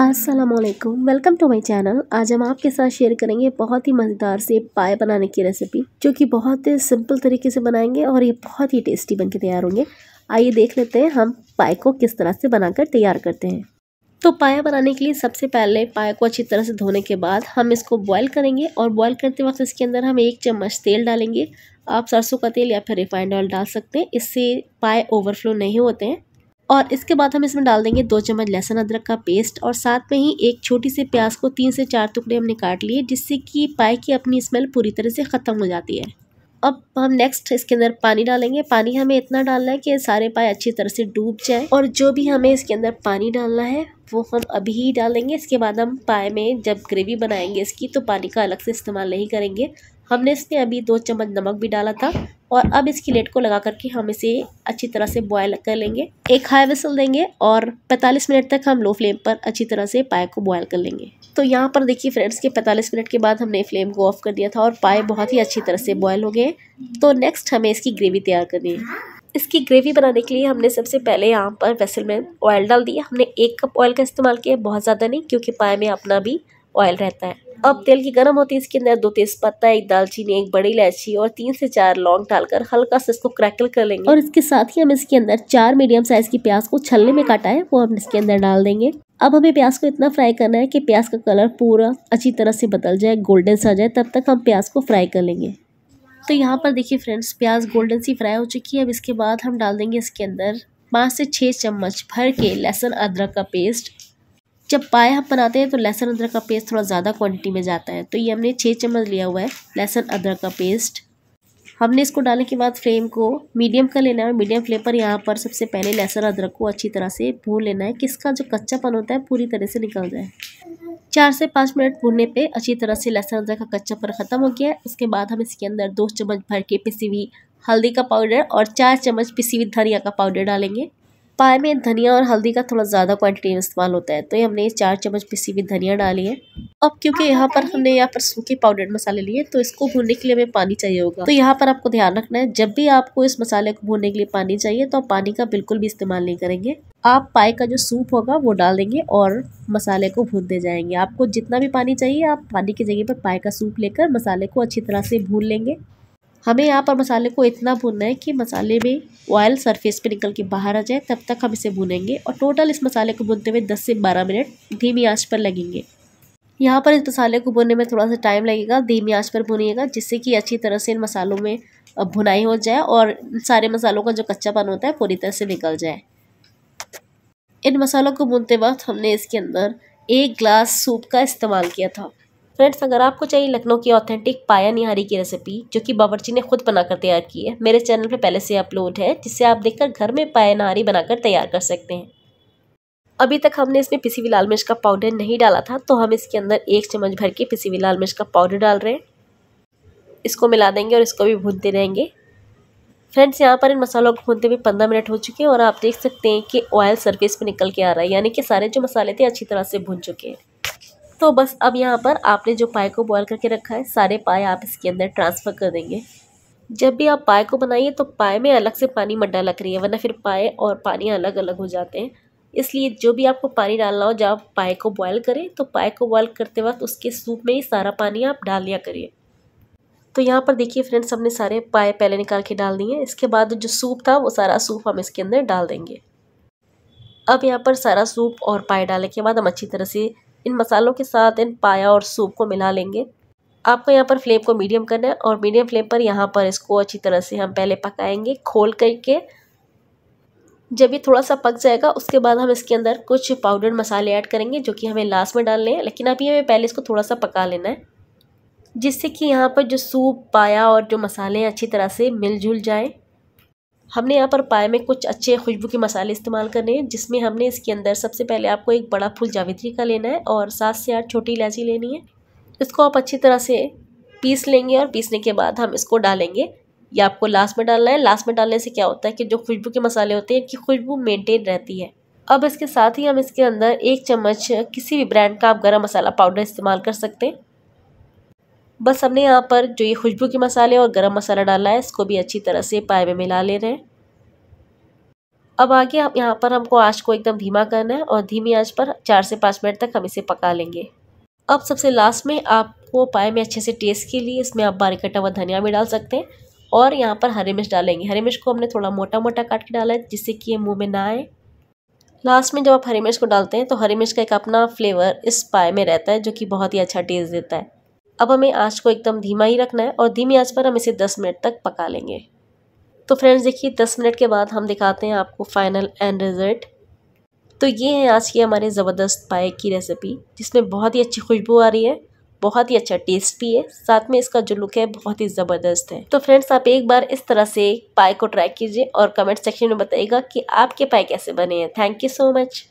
Aslam welcome to my channel आज हम आपके साथ शेयर करेंगे बहुत ही मज़ेदार से पाए बनाने की रेसिपी जो कि बहुत सिंपल तरीके से बनाएंगे और ये बहुत ही टेस्टी बनके तैयार होंगे आइए देख लेते हैं हम पाए को किस तरह से बनाकर तैयार करते हैं तो पाया बनाने के लिए सबसे पहले पाया को अच्छी तरह से धोने के बाद हम इसको बॉईल करेंगे और बॉईल करते वक्त इसके अंदर हम एक चम्मच तेल डालेंगे आप सरसों का तेल या फिर रिफाइंड ऑयल डाल सकते हैं इससे पाए ओवरफ्लो नहीं होते हैं और इसके बाद हम इसमें डाल देंगे दो चम्मच लहसुन अदरक का पेस्ट और साथ में ही एक छोटी सी प्याज को तीन से चार टुकड़े हमने काट लिए जिससे कि पाए की अपनी स्मेल पूरी तरह से ख़त्म हो जाती है अब हम नेक्स्ट इसके अंदर पानी डालेंगे पानी हमें इतना डालना है कि सारे पाए अच्छी तरह से डूब जाए और जो भी हमें इसके अंदर पानी डालना है वो हम अभी ही डालेंगे इसके बाद हम पाए में जब ग्रेवी बनाएंगे इसकी तो पानी का अलग से इस्तेमाल नहीं करेंगे हमने इसमें अभी दो चम्मच नमक भी डाला था और अब इसकी लेट को लगा करके हम इसे अच्छी तरह से बॉयल कर लेंगे एक हाई विसल देंगे और 45 मिनट तक हम लो फ्लेम पर अच्छी तरह से पाए को बॉयल कर लेंगे तो यहाँ पर देखिए फ्रेंड्स के 45 मिनट के बाद हमने फ्लेम को ऑफ कर दिया था और पाए बहुत ही अच्छी तरह से बॉयल हो गए तो नेक्स्ट हमें इसकी ग्रेवी तैयार करनी है इसकी ग्रेवी बनाने के लिए हमने सबसे पहले यहाँ पर वेसल में ऑयल डाल दिया हमने एक कप ऑयल का इस्तेमाल किया बहुत ज़्यादा नहीं क्योंकि पाए में अपना भी ऑयल रहता है अब तेल की गर्म होती है इसके अंदर दो तेज पत्ता एक दालचीनी एक बड़ी इलायची और तीन से चार लौंग डालकर हल्का सा इसको क्रैकल कर लेंगे और इसके साथ ही हम इसके अंदर चार मीडियम साइज की प्याज को छलने में काटा है वो हम इसके अंदर डाल देंगे अब हमें प्याज को इतना फ्राई करना है कि प्याज का कलर पूरा अच्छी तरह से बदल जाए गोल्डन सा जाए तब तक हम प्याज को फ्राई कर लेंगे तो यहाँ पर देखिए फ्रेंड्स प्याज गोल्डन सी फ्राई हो चुकी है अब इसके बाद हम डाल देंगे इसके अंदर पाँच से छः चम्मच भर के लहसुन अदरक का पेस्ट जब पाया हम बनाते हैं तो लहसुन अदरक का पेस्ट थोड़ा ज़्यादा क्वांटिटी में जाता है तो ये हमने छः चम्मच लिया हुआ है लहसुन अदरक का पेस्ट हमने इसको डालने के बाद फ्लेम को मीडियम का लेना है और मीडियम फ्लेम पर यहाँ पर सबसे पहले लहसुन अदरक को अच्छी तरह से भून लेना है कि इसका जो कच्चापन होता है पूरी तरह से निकल जाए चार से पाँच मिनट भूनने पे अच्छी तरह से लहसुन अदरक का कच्चापन ख़त्म हो गया है उसके बाद हम इसके अंदर दो चम्मच भर के पिसी हुई हल्दी का पाउडर और चार चम्मच पिसी हुई धनिया का पाउडर डालेंगे पाए में धनिया और हल्दी का थोड़ा ज़्यादा क्वांटिटी में इस्तेमाल होता है तो ये हमने चार चम्मच पिसी हुई धनिया डाली है अब क्योंकि यहाँ पर हमने यहाँ पर सूखे पाउडर्ड मसाले लिए तो इसको भूनने के लिए हमें पानी चाहिए होगा तो यहाँ पर आपको ध्यान रखना है जब भी आपको इस मसाले को भूनने के लिए पानी चाहिए तो आप पानी का बिल्कुल भी इस्तेमाल नहीं करेंगे आप पाए का जो सूप होगा वो डाल देंगे और मसाले को भूनते जाएंगे आपको जितना भी पानी चाहिए आप पानी की जगह पर पाए का सूप लेकर मसाले को अच्छी तरह से भून लेंगे हमें यहाँ पर मसाले को इतना भूनना है कि मसाले में ऑयल सरफेस पे निकल के बाहर आ जाए तब तक हम इसे भूनेंगे और टोटल इस मसाले को भूनते हुए 10 से 12 मिनट धीमी आंच पर लगेंगे यहाँ पर इस मसाले को भूनने में थोड़ा सा टाइम लगेगा धीमी आंच पर भूनिएगा जिससे कि अच्छी तरह से इन मसालों में भुनाई हो जाए और सारे मसालों का जो कच्चापन होता है पूरी तरह से निकल जाए इन मसालों को भूनते वक्त हमने इसके अंदर एक ग्लास सूप का इस्तेमाल किया था फ्रेंड्स अगर आपको चाहिए लखनऊ की ऑथेंटिक पाया निहारी की रेसिपी जो कि बावर्ची ने खुद बनाकर तैयार की है मेरे चैनल पे पहले से अपलोड है जिससे आप देखकर घर में पाया निहारी बनाकर तैयार कर सकते हैं अभी तक हमने इसमें पिसी हुई लाल मिर्च का पाउडर नहीं डाला था तो हम इसके अंदर एक चम्मच भर के पिसी हुई लाल मिर्च का पाउडर डाल रहे हैं इसको मिला देंगे और इसको भी भूनते रहेंगे फ्रेंड्स यहाँ पर इन मसालों को भूनते हुए पंद्रह मिनट हो चुके हैं और आप देख सकते हैं कि ऑयल सरफेस पर निकल के आ रहा है यानी कि सारे जो मसाले थे अच्छी तरह से भून चुके हैं तो बस अब यहाँ पर आपने जो पाए को बॉयल करके रखा है सारे पाए आप इसके अंदर ट्रांसफ़र कर देंगे जब भी आप पाए को बनाइए तो पाए में अलग से पानी मत डाला करिए वरना फिर पाए और पानी अलग अलग हो जाते हैं इसलिए जो भी आपको पानी डालना हो जब आप पाए को बॉयल करें तो पाए को बॉयल करते वक्त उसके सूप में ही सारा पानी आप डाल लिया करिए तो यहाँ पर देखिए फ्रेंड्स हमने सारे पाए पहले निकाल के डाल दिए इसके बाद जो सूप था वो सारा सूप हम इसके अंदर डाल देंगे अब यहाँ पर सारा सूप और पाए डालने के बाद हम अच्छी तरह से इन मसालों के साथ इन पाया और सूप को मिला लेंगे आपको यहाँ पर फ्लेम को मीडियम करना है और मीडियम फ्लेम पर यहाँ पर इसको अच्छी तरह से हम पहले पकाएंगे खोल करके जब ये थोड़ा सा पक जाएगा उसके बाद हम इसके अंदर कुछ पाउडर मसाले ऐड करेंगे जो कि हमें लास्ट में डालने हैं लेकिन अभी हमें पहले इसको थोड़ा सा पका लेना है जिससे कि यहाँ पर जो सूप पाया और जो मसाले हैं अच्छी तरह से मिलजुल जाएँ हमने यहाँ पर पाए में कुछ अच्छे खुशबू के मसाले इस्तेमाल करने हैं जिसमें हमने इसके अंदर सबसे पहले आपको एक बड़ा फूल जावित्री का लेना है और सात से आठ छोटी इलायची लेनी है इसको आप अच्छी तरह से पीस लेंगे और पीसने के बाद हम इसको डालेंगे या आपको लास्ट में डालना है लास्ट में डालने से क्या होता है कि जो खुशबू के मसाले होते हैं इनकी खुशबू मेनटेन रहती है अब इसके साथ ही हम इसके अंदर एक चम्मच किसी भी ब्रांड का आप गर्म मसाला पाउडर इस्तेमाल कर सकते हैं बस हमने यहाँ पर जो ये खुशबू के मसाले और गरम मसाला डाला है इसको भी अच्छी तरह से पाए में मिला ले रहे हैं अब आगे आप यहाँ पर हमको आँच को एकदम धीमा करना है और धीमी आँच पर चार से पाँच मिनट तक हम इसे पका लेंगे अब सबसे लास्ट में आपको पाए में अच्छे से टेस्ट के लिए इसमें आप बारीक कटा हुआ धनिया भी डाल सकते हैं और यहाँ पर हरी मिर्च डालेंगे हरी मिर्च को हमने थोड़ा मोटा मोटा काट के डाला है जिससे कि ये मुँह में ना आए लास्ट में जब आप हरी मिर्च को डालते हैं तो हरी मिर्च का एक अपना फ्लेवर इस पाए में रहता है जो कि बहुत ही अच्छा टेस्ट देता है अब हमें आँच को एकदम धीमा ही रखना है और धीमी आँच पर हम इसे दस मिनट तक पका लेंगे तो फ्रेंड्स देखिए दस मिनट के बाद हम दिखाते हैं आपको फाइनल एंड रिज़ल्ट तो ये है आज की हमारे ज़बरदस्त पाए की रेसिपी जिसमें बहुत ही अच्छी खुशबू आ रही है बहुत ही अच्छा टेस्ट भी है साथ में इसका जो लुक है बहुत ही ज़बरदस्त है तो फ्रेंड्स आप एक बार इस तरह से पाए को ट्राई कीजिए और कमेंट सेक्शन में बताइएगा कि आपके पाए कैसे बने हैं थैंक यू सो मच